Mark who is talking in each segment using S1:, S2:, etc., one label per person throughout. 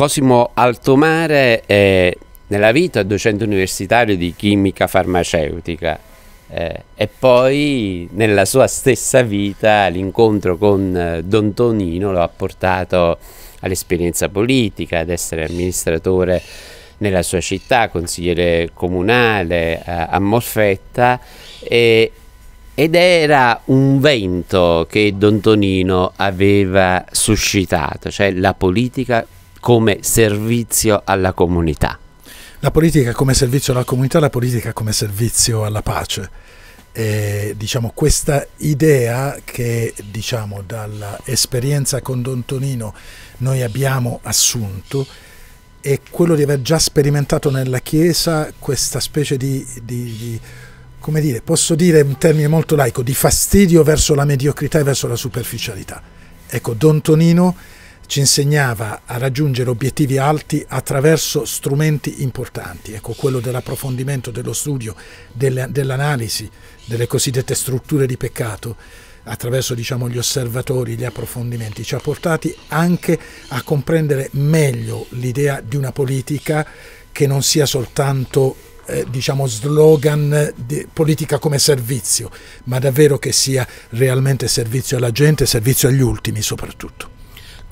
S1: Cosimo Altomare è nella vita docente universitario di chimica farmaceutica eh, e poi nella sua stessa vita l'incontro con eh, Don Tonino lo ha portato all'esperienza politica, ad essere amministratore nella sua città, consigliere comunale a, eh, a Morfetta e, ed era un vento che Don Tonino aveva suscitato, cioè la politica come servizio alla comunità.
S2: La politica come servizio alla comunità, la politica come servizio alla pace. E, diciamo, questa idea che diciamo, dall'esperienza con Don Tonino noi abbiamo assunto è quello di aver già sperimentato nella Chiesa questa specie di, di, di come dire, posso dire in termine molto laico, di fastidio verso la mediocrità e verso la superficialità. Ecco, Don Tonino ci insegnava a raggiungere obiettivi alti attraverso strumenti importanti, ecco quello dell'approfondimento, dello studio, dell'analisi delle cosiddette strutture di peccato attraverso diciamo, gli osservatori, gli approfondimenti, ci ha portati anche a comprendere meglio l'idea di una politica che non sia soltanto eh, diciamo slogan di politica come servizio, ma davvero che sia realmente servizio alla gente, servizio agli ultimi soprattutto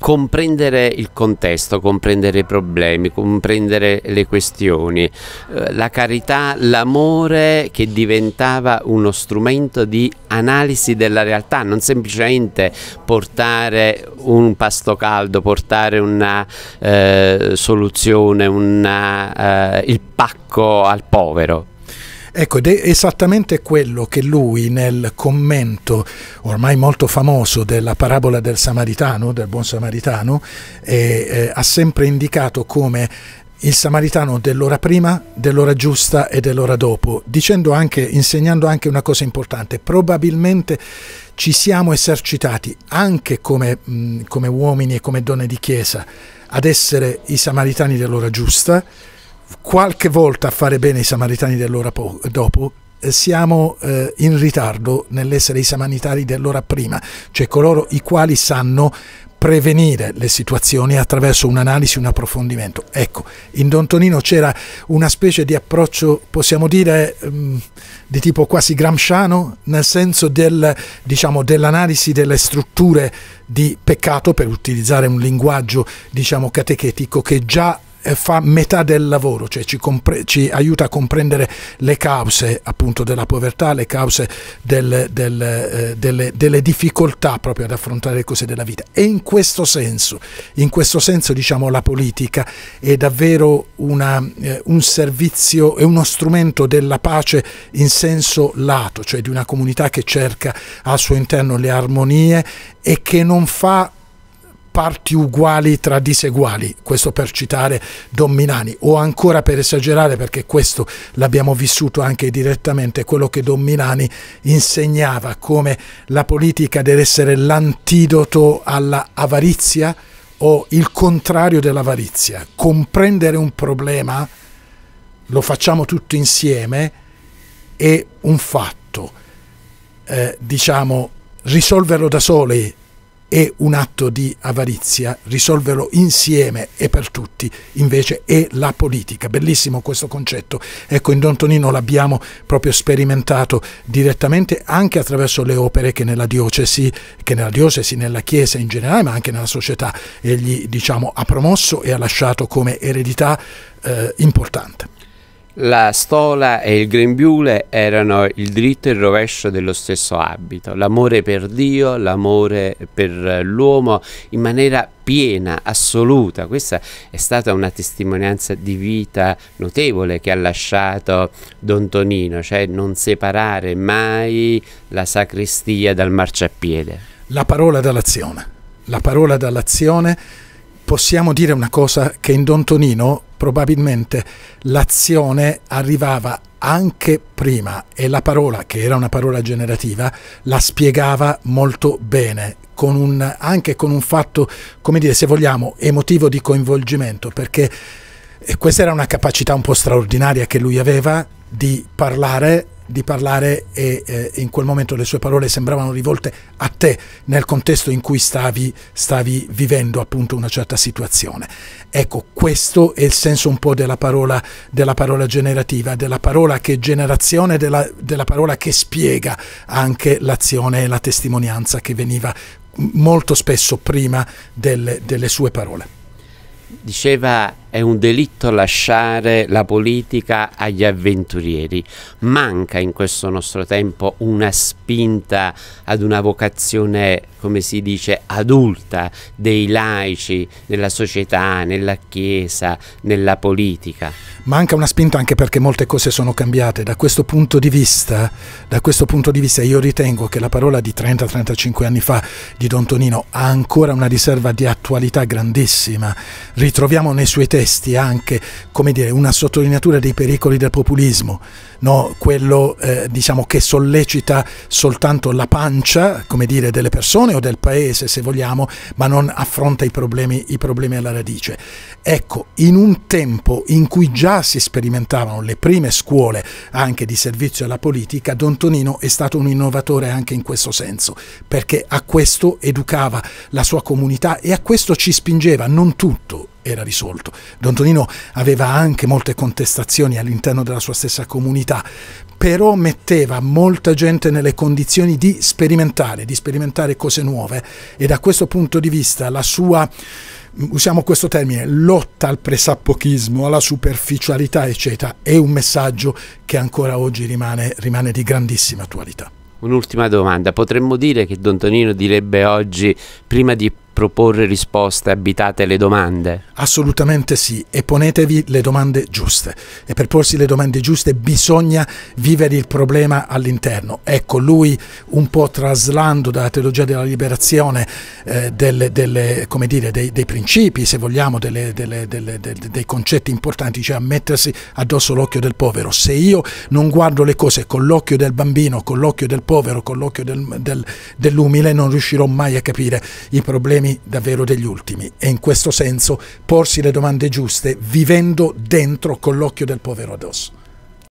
S1: comprendere il contesto, comprendere i problemi, comprendere le questioni, eh, la carità, l'amore che diventava uno strumento di analisi della realtà, non semplicemente portare un pasto caldo, portare una eh, soluzione, una, eh, il pacco al povero,
S2: Ecco, ed è esattamente quello che lui nel commento ormai molto famoso della parabola del Samaritano, del buon Samaritano, eh, eh, ha sempre indicato come il samaritano dell'ora prima, dell'ora giusta e dell'ora dopo, dicendo anche, insegnando anche una cosa importante, probabilmente ci siamo esercitati anche come, mh, come uomini e come donne di chiesa ad essere i samaritani dell'ora giusta, qualche volta a fare bene i samaritani dell'ora po- dopo, eh, siamo eh, in ritardo nell'essere i samaritani dell'ora prima, cioè coloro i quali sanno prevenire le situazioni attraverso un'analisi, un approfondimento. Ecco, in Don Tonino c'era una specie di approccio, possiamo dire, mm, di tipo quasi gramsciano, nel senso del, diciamo, dell'analisi delle strutture di peccato, per utilizzare un linguaggio diciamo, catechetico, che già eh, fa metà del lavoro, cioè ci, ci, aiuta a comprendere le cause appunto della povertà, le cause del, del, eh, delle, delle, difficoltà proprio ad affrontare le cose della vita. E in questo senso, in questo senso diciamo la politica è davvero una, eh, un servizio, è uno strumento della pace in senso lato, cioè di una comunità che cerca al suo interno le armonie e che non fa parti uguali tra diseguali, questo per citare Don Milani, o ancora per esagerare perché questo l'abbiamo vissuto anche direttamente, quello che Don Milani insegnava come la politica deve essere l'antidoto alla avarizia o il contrario dell'avarizia, comprendere un problema, lo facciamo tutti insieme, è un fatto, eh, diciamo risolverlo da soli è un atto di avarizia, risolverlo insieme e per tutti invece è la politica. Bellissimo questo concetto. Ecco, in Don Tonino l'abbiamo proprio sperimentato direttamente anche attraverso le opere che nella diocesi, che nella, diocesi nella Chiesa in generale, ma anche nella società egli diciamo, ha promosso e ha lasciato come eredità eh, importante.
S1: La stola e il grembiule erano il dritto e il rovescio dello stesso abito, l'amore per Dio, l'amore per l'uomo in maniera piena, assoluta. Questa è stata una testimonianza di vita notevole che ha lasciato Don Tonino, cioè non separare mai la sacrestia dal marciapiede.
S2: La parola dall'azione. La parola dall'azione possiamo dire una cosa che in Don Tonino probabilmente l'azione arrivava anche prima e la parola, che era una parola generativa, la spiegava molto bene, con un, anche con un fatto, come dire, se vogliamo, emotivo di coinvolgimento, perché eh, questa era una capacità un po' straordinaria che lui aveva di parlare di parlare e eh, in quel momento le sue parole sembravano rivolte a te nel contesto in cui stavi, stavi vivendo appunto una certa situazione. Ecco, questo è il senso un po' della parola, della parola generativa, della parola che generazione, della, della parola che spiega anche l'azione e la testimonianza che veniva molto spesso prima del, delle sue parole.
S1: Diceva è un delitto lasciare la politica agli avventurieri. Manca in questo nostro tempo una spinta ad una vocazione, come si dice, adulta dei laici nella società, nella Chiesa, nella politica.
S2: Manca una spinta anche perché molte cose sono cambiate. Da questo punto di vista, punto di vista io ritengo che la parola di 30-35 anni fa di Don Tonino ha ancora una riserva di attualità grandissima. Ritroviamo nei suoi testi testi anche dire, una sottolineatura dei pericoli del populismo, no? quello eh, diciamo, che sollecita soltanto la pancia dire, delle persone o del paese se vogliamo, ma non affronta i problemi, i problemi alla radice. Ecco, in un tempo in cui già si sperimentavano le prime scuole anche di servizio alla politica, Don Tonino è stato un innovatore anche in questo senso, perché a questo educava la sua comunità e a questo ci spingeva, non tutto, era risolto. Don Tonino aveva anche molte contestazioni all'interno della sua stessa comunità, però metteva molta gente nelle condizioni di sperimentare, di sperimentare cose nuove e da questo punto di vista la sua usiamo questo termine, lotta al presappochismo, alla superficialità, eccetera, è un messaggio che ancora oggi rimane, rimane di grandissima attualità.
S1: Un'ultima domanda, potremmo dire che Don Tonino direbbe oggi prima di proporre risposte abitate alle domande?
S2: Assolutamente sì, e ponetevi le domande giuste. E per porsi le domande giuste bisogna vivere il problema all'interno. Ecco, lui un po' traslando dalla teologia della liberazione eh, delle, delle, dire, dei, dei, principi, se vogliamo, delle, dei concetti importanti, cioè a mettersi addosso l'occhio del povero. Se io non guardo le cose con l'occhio del bambino, con l'occhio del povero, con l'occhio del, del, dell'umile, non riuscirò mai a capire i problemi ultimi davvero degli ultimi e in questo senso porsi le domande giuste vivendo dentro con l'occhio del povero addosso.